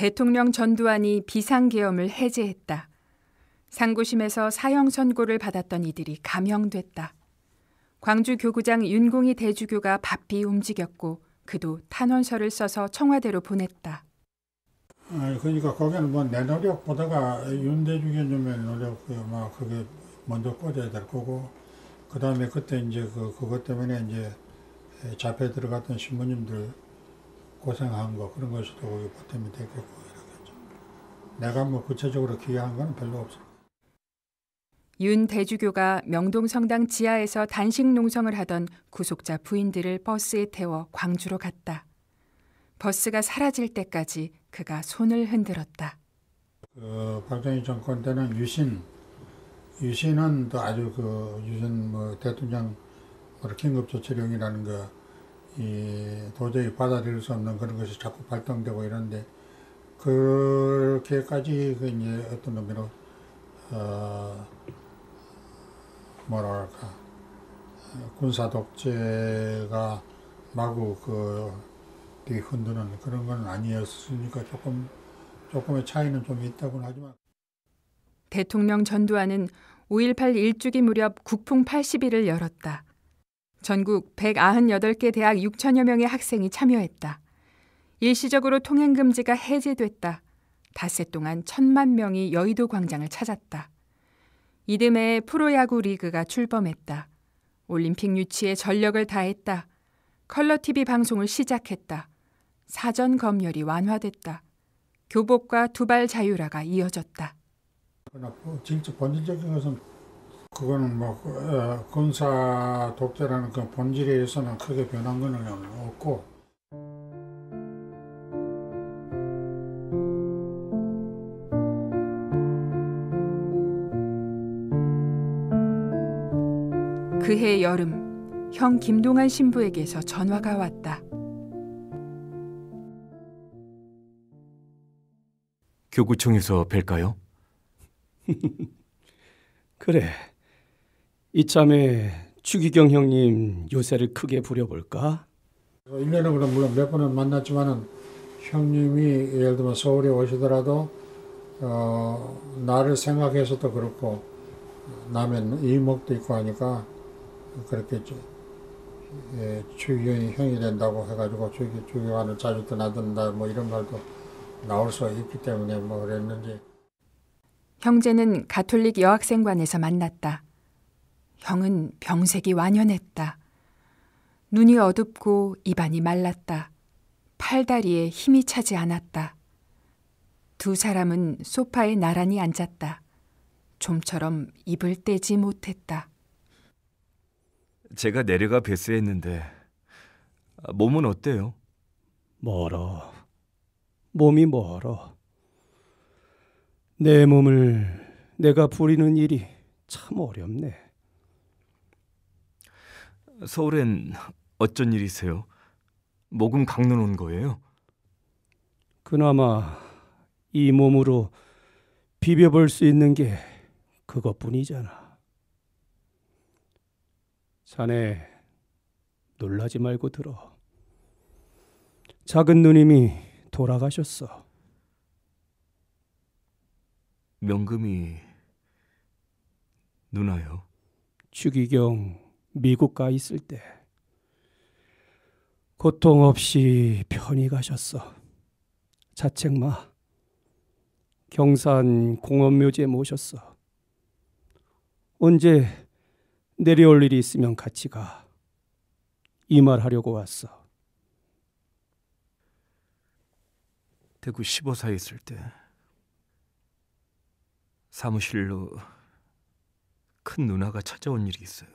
대통령 전두환이 비상계엄을 해제했다. 상고심에서 사형 선고를 받았던 이들이 감형됐다. 광주 교구장 윤공이 대주교가 바삐 움직였고 그도 탄원서를 써서 청와대로 보냈다. 아, 그러니까 거기는 뭐 내 노력 보다가 윤대주교님의 노력고요. 막 뭐 그게 먼저 꺼져야 될 거고 그다음에 그때 이제 그 그것 때문에 이제 잡혀 들어갔던 신부님들 고생한 거 그런 것이 또 보탬이 됐겠고 이러겠죠. 내가 뭐 구체적으로 기여한 건 별로 없어윤 대주교가 명동성당 지하에서 단식 농성을 하던 구속자 부인들을 버스에 태워 광주로 갔다. 버스가 사라질 때까지 그가 손을 흔들었다. 그 박정희 정권 때는 유신, 유신은 또 아주 그 유신 뭐 대통령 긴급조치령이라는 뭐 거 도저히 받아들일 수 없는 그런 것이 자꾸 발동되고 이런데 그렇게까지 그 이제 어떤 의미로 어, 뭐랄까 군사 독재가 마구 그 흔드는 그런 건 아니었으니까 조금 조금의 차이는 좀 있다고는 하지만 대통령 전두환은 5.18 일주기 무렵 국풍 80일을 열었다. 전국 198개 대학 6천여 명의 학생이 참여했다. 일시적으로 통행 금지가 해제됐다. 닷새 동안 천만 명이 여의도 광장을 찾았다. 이듬해 프로야구 리그가 출범했다. 올림픽 유치에 전력을 다했다. 컬러 TV 방송을 시작했다. 사전 검열이 완화됐다. 교복과 두발 자유라가 이어졌다. 직접 본질적인 것은 그거는 뭐 군사 어, 독재라는 그 본질에 의해서는 크게 변한 거는 없고 그해 여름 형김동한 신부에게서 전화가 왔다. 교구청에서 뵐까요? 그래. 이참에 추기경 형님 요새를 크게 부려볼까? 1년에 어, 그 물론 몇 번은 만났지만은 형님이 예를 들면 서울에 오시더라도 어, 나를 생각해서도 그렇고 남의 이목도 있고 하니까 그렇게 예, 추기경이 형이 된다고 해가지고 추기, 추기경을 자주 떠나든다 뭐 이런 말도 나올 수 있기 때문에 뭐 그랬는지 형제는 가톨릭 여학생관에서 만났다. 형은 병색이 완연했다. 눈이 어둡고 입안이 말랐다. 팔다리에 힘이 차지 않았다. 두 사람은 소파에 나란히 앉았다. 좀처럼 입을 떼지 못했다. 제가 내려가 베스했는데 몸은 어때요? 멀어. 몸이 멀어. 내 몸을 내가 부리는 일이 참 어렵네. 서울엔 어쩐 일이세요? 모금 강론 온 거예요? 그나마 이 몸으로 비벼볼 수 있는 게 그것뿐이잖아. 자네 놀라지 말고 들어. 작은 누님이 돌아가셨어. 명금이 누나요? 추기경 미국 가 있을 때 고통 없이 편히 가셨어. 자책 마. 경산 공원묘지에 모셨어. 언제 내려올 일이 있으면 같이 가. 이 말 하려고 왔어. 대구 15사에 있을 때 사무실로 큰 누나가 찾아온 일이 있어요.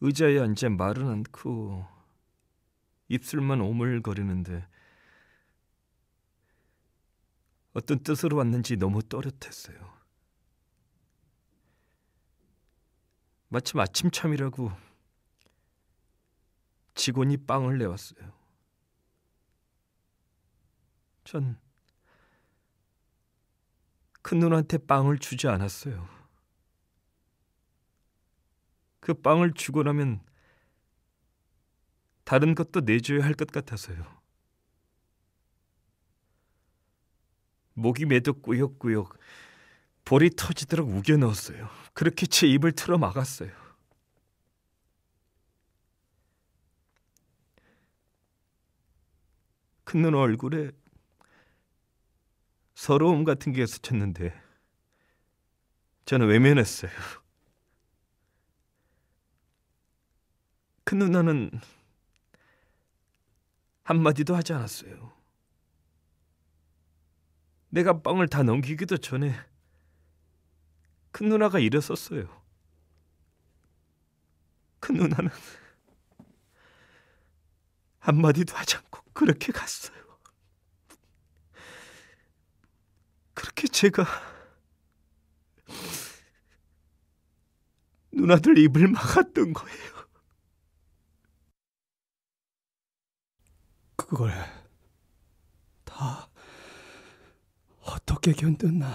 의자에 앉아 말은 않고 입술만 오물거리는데 어떤 뜻으로 왔는지 너무 또렷했어요. 마침 아침참이라고 직원이 빵을 내왔어요. 전 큰누나한테 빵을 주지 않았어요. 그 빵을 주고 나면 다른 것도 내줘야 할 것 같아서요. 목이 매도 꾸역꾸역 볼이 터지도록 우겨 넣었어요. 그렇게 제 입을 틀어 막았어요. 큰 눈 얼굴에 서러움 같은 게 스쳤는데 저는 외면했어요. 큰 그 누나는 한마디도 하지 않았어요. 내가 빵을 다 넘기기도 전에 큰 그 누나가 일어섰어요. 큰 그 누나는 한마디도 하지 않고 그렇게 갔어요. 그렇게 제가 누나들 입을 막았던 거예요. 그걸 다 어떻게 견뎠나.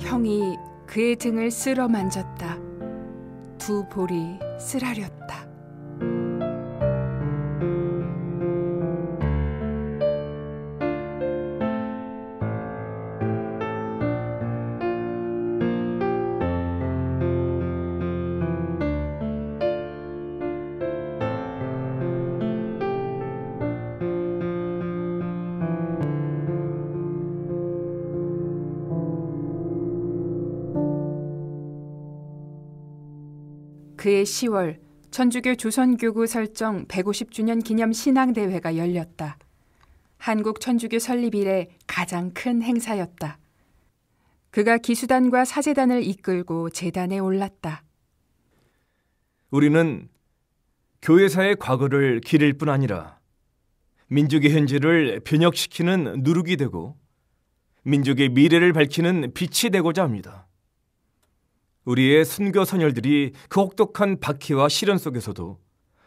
형이 그의 등을 쓸어 만졌다. 두 볼이 쓰라렸다. 그해 10월 천주교 조선교구 설정 150주년 기념 신앙대회가 열렸다. 한국 천주교 설립 이래 가장 큰 행사였다. 그가 기수단과 사제단을 이끌고 재단에 올랐다. 우리는 교회사의 과거를 기릴 뿐 아니라 민족의 현재를 변혁시키는 누룩이 되고 민족의 미래를 밝히는 빛이 되고자 합니다. 우리의 순교 선열들이 그 혹독한 박해와 시련 속에서도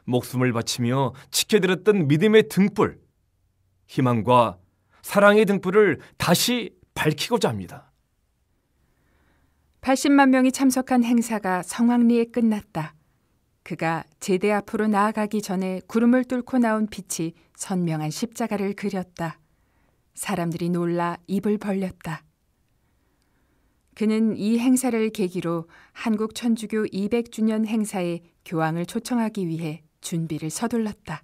목숨을 바치며 지켜들었던 믿음의 등불, 희망과 사랑의 등불을 다시 밝히고자 합니다. 80만 명이 참석한 행사가 성황리에 끝났다. 그가 제대 앞으로 나아가기 전에 구름을 뚫고 나온 빛이 선명한 십자가를 그렸다. 사람들이 놀라 입을 벌렸다. 그는 이 행사를 계기로 한국 천주교 200주년 행사에 교황을 초청하기 위해 준비를 서둘렀다.